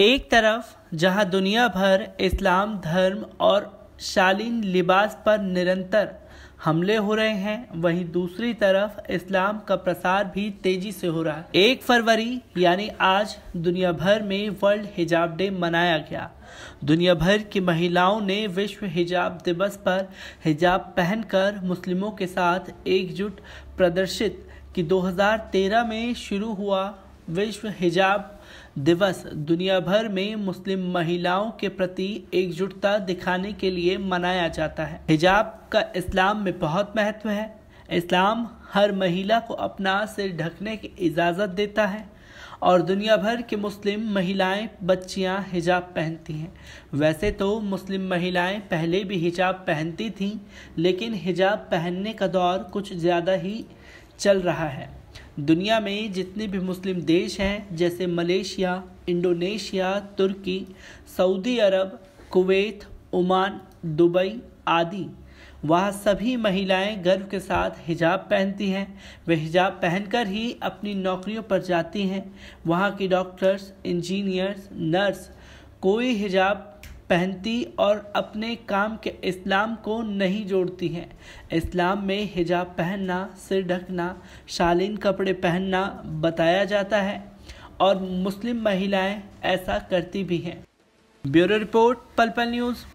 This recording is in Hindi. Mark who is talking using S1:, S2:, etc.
S1: एक तरफ जहां दुनिया भर इस्लाम धर्म और शालीन लिबास पर निरंतर हमले हो रहे हैं वहीं दूसरी तरफ इस्लाम का प्रसार भी तेजी से हो रहा है एक फरवरी यानी आज दुनिया भर में वर्ल्ड हिजाब डे मनाया गया दुनिया भर की महिलाओं ने विश्व हिजाब दिवस पर हिजाब पहनकर मुस्लिमों के साथ एकजुट प्रदर्शित कि 2013 में शुरू हुआ विश्व हिजाब दिवस दुनिया भर में मुस्लिम महिलाओं के प्रति एकजुटता दिखाने के लिए मनाया जाता है हिजाब का इस्लाम में बहुत महत्व है इस्लाम हर महिला को अपना सिर ढकने की इजाज़त देता है और दुनिया भर के मुस्लिम महिलाएं बच्चियां हिजाब पहनती हैं वैसे तो मुस्लिम महिलाएं पहले भी हिजाब पहनती थीं लेकिन हिजाब पहनने का दौर कुछ ज़्यादा ही चल रहा है दुनिया में जितने भी मुस्लिम देश हैं जैसे मलेशिया इंडोनेशिया तुर्की सऊदी अरब कुवैत ओमान दुबई आदि वहाँ सभी महिलाएं गर्व के साथ हिजाब पहनती हैं वे हिजाब पहनकर ही अपनी नौकरियों पर जाती हैं वहाँ की डॉक्टर्स इंजीनियर्स नर्स कोई हिजाब पहनती और अपने काम के इस्लाम को नहीं जोड़ती हैं इस्लाम में हिजाब पहनना सिर ढकना शालीन कपड़े पहनना बताया जाता है और मुस्लिम महिलाएं ऐसा करती भी हैं ब्यूरो रिपोर्ट पलपल न्यूज़